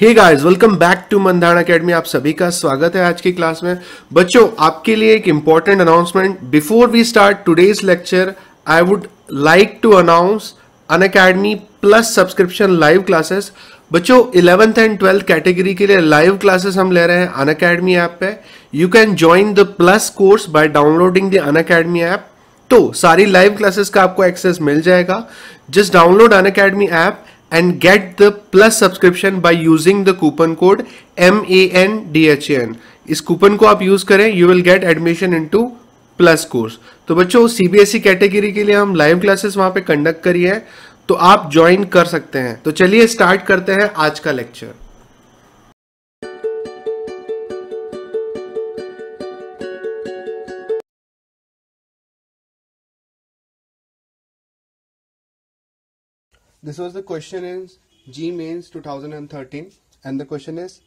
Hey guys welcome back to मंदान academy आप सभी का स्वागत है आज की क्लास में बच्चों आपके लिए एक important announcement before we start today's lecture I would like to announce Unacademy plus subscription live classes बच्चों इलेवेंथ एंड ट्वेल्थ कैटेगरी के लिए लाइव क्लासेस हम ले रहे हैं अन अकेडमी ऐप पे you can join the plus course by downloading the Unacademy app तो सारी लाइव क्लासेस का आपको एक्सेस मिल जाएगा just download Unacademy app and get the plus subscription by using the coupon code N. इस coupon को आप use करें you will get admission into plus course तो बच्चों सीबीएसई कैटेगरी e के लिए हम लाइव क्लासेस वहां पे कंडक्ट करी है तो आप ज्वाइन कर सकते हैं तो चलिए स्टार्ट करते हैं आज का lecture This was the question in G mains 2013 and the question is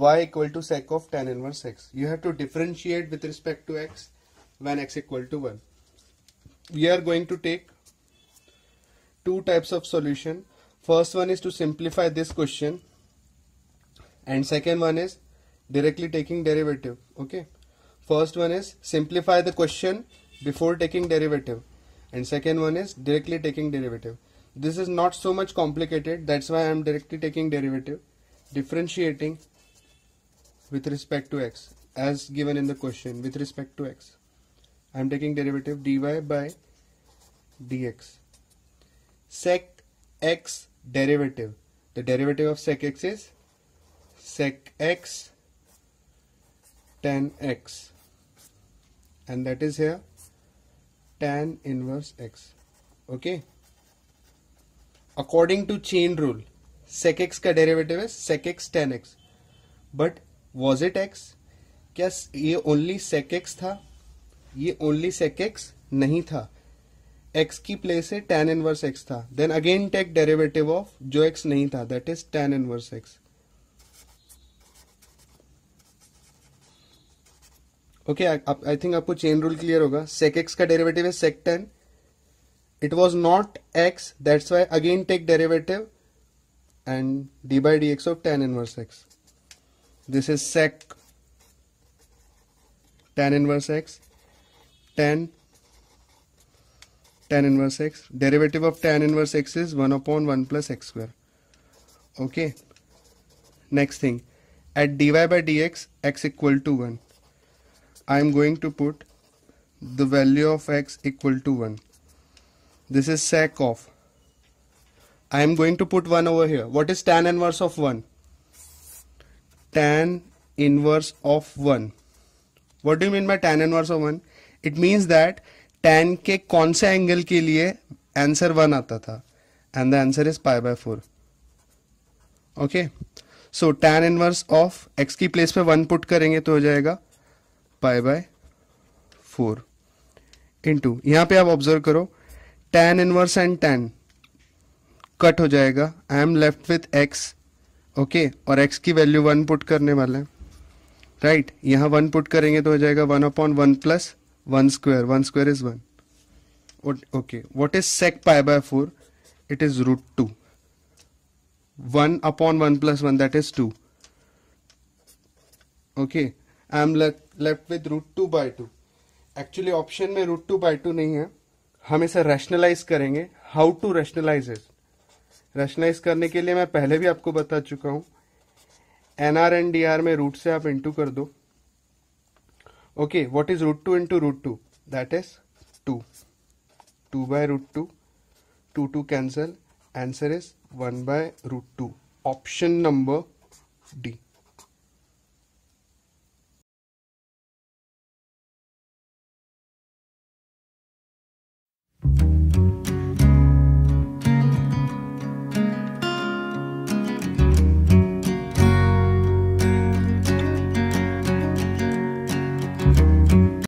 y equal to sec of tan inverse x. You have to differentiate with respect to x when x equal to 1. We are going to take two types of solution. First one is to simplify this question and second one is directly taking derivative. Okay. First one is simplify the question before taking derivative and second one is directly taking derivative. This is not so much complicated. That's why I'm directly taking derivative. Differentiating with respect to x as given in the question with respect to x. I'm taking derivative dy by dx. Sec x derivative. The derivative of sec x is sec x tan x and that is here tan inverse x okay according to chain rule sec x का derivative है sec x tan x but was it x क्या ये only सेक x था ये only सेक x नहीं था x की place है टेन इनवर्स एक्स था then again take derivative of जो एक्स नहीं था that is tan inverse x okay I think आपको चेन रूल क्लियर होगा सेक एक्स का डेरिवेटिव है sec tan it was not x that's why again take derivative and d by dx of tan inverse x this is sec tan inverse x tan tan inverse x derivative of tan inverse x is 1 upon 1 plus x square okay next thing at dy by dx x equal to 1 I am going to put the value of x equal to 1 This is sec of. I am going to put 1 over here. What is tan inverse of 1? Tan inverse of 1. What do you mean by tan inverse of 1? It means that tan ke kaun se angle ke liye answer 1 aata tha and the answer is pi by 4. okay so tan inverse of x ki place pe 1 put karenge to ho jayega pi by 4 into यहां पे आप observe करो tan inverse and tan cut हो जाएगा I am left with x okay और x की value one put करने वाला है राइट right, यहाँ वन पुट करेंगे तो हो जाएगा one upon one plus one square one square is one okay what is sec pi by four it is root two one upon one plus one that is to okay I am left with root two by two actually option में root two by two नहीं है हम इसे rationalize करेंगे how to rationalize it rationalize करने के लिए मैं पहले भी आपको बता चुका हूं N R N D R में रूट से आप इंटू कर दो okay what is root two into root two that is two two by root two two two cancel answer is one by root two option number D